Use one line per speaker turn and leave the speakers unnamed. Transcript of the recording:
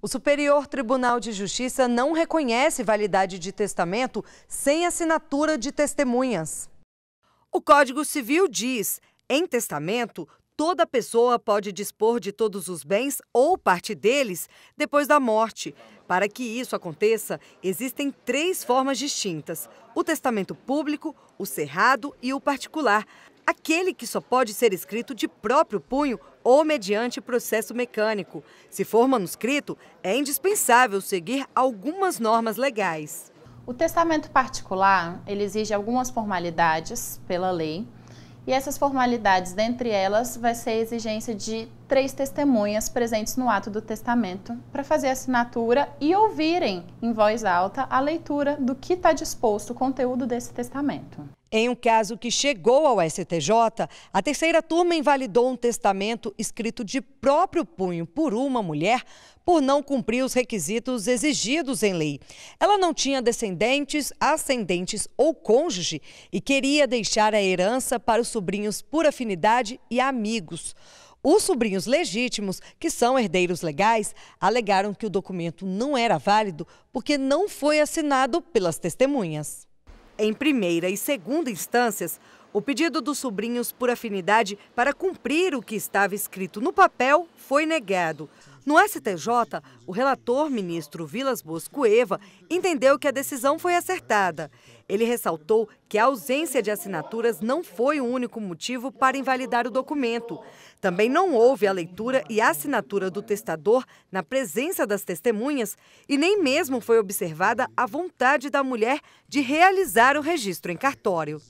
O Superior Tribunal de Justiça não reconhece validade de testamento sem assinatura de testemunhas. O Código Civil diz: em testamento, toda pessoa pode dispor de todos os bens ou parte deles depois da morte. Para que isso aconteça, existem três formas distintas: o testamento público, o cerrado e o particular aquele que só pode ser escrito de próprio punho ou mediante processo mecânico. Se for manuscrito, é indispensável seguir algumas normas legais. O testamento particular, ele exige
algumas formalidades pela lei, e essas formalidades, dentre elas, vai ser a exigência de três testemunhas presentes no ato do testamento para fazer a assinatura e ouvirem em voz alta a leitura do que está disposto o conteúdo desse
testamento. Em um caso que chegou ao STJ, a terceira turma invalidou um testamento escrito de próprio punho por uma mulher por não cumprir os requisitos exigidos em lei. Ela não tinha descendentes, ascendentes ou cônjuge e queria deixar a herança para os sobrinhos por afinidade e amigos. Os sobrinhos legítimos, que são herdeiros legais, alegaram que o documento não era válido porque não foi assinado pelas testemunhas. Em primeira e segunda instâncias, o pedido dos sobrinhos por afinidade para cumprir o que estava escrito no papel foi negado. No STJ, o relator, ministro Vilas Eva entendeu que a decisão foi acertada. Ele ressaltou que a ausência de assinaturas não foi o único motivo para invalidar o documento. Também não houve a leitura e assinatura do testador na presença das testemunhas e nem mesmo foi observada a vontade da mulher de realizar o registro em cartório.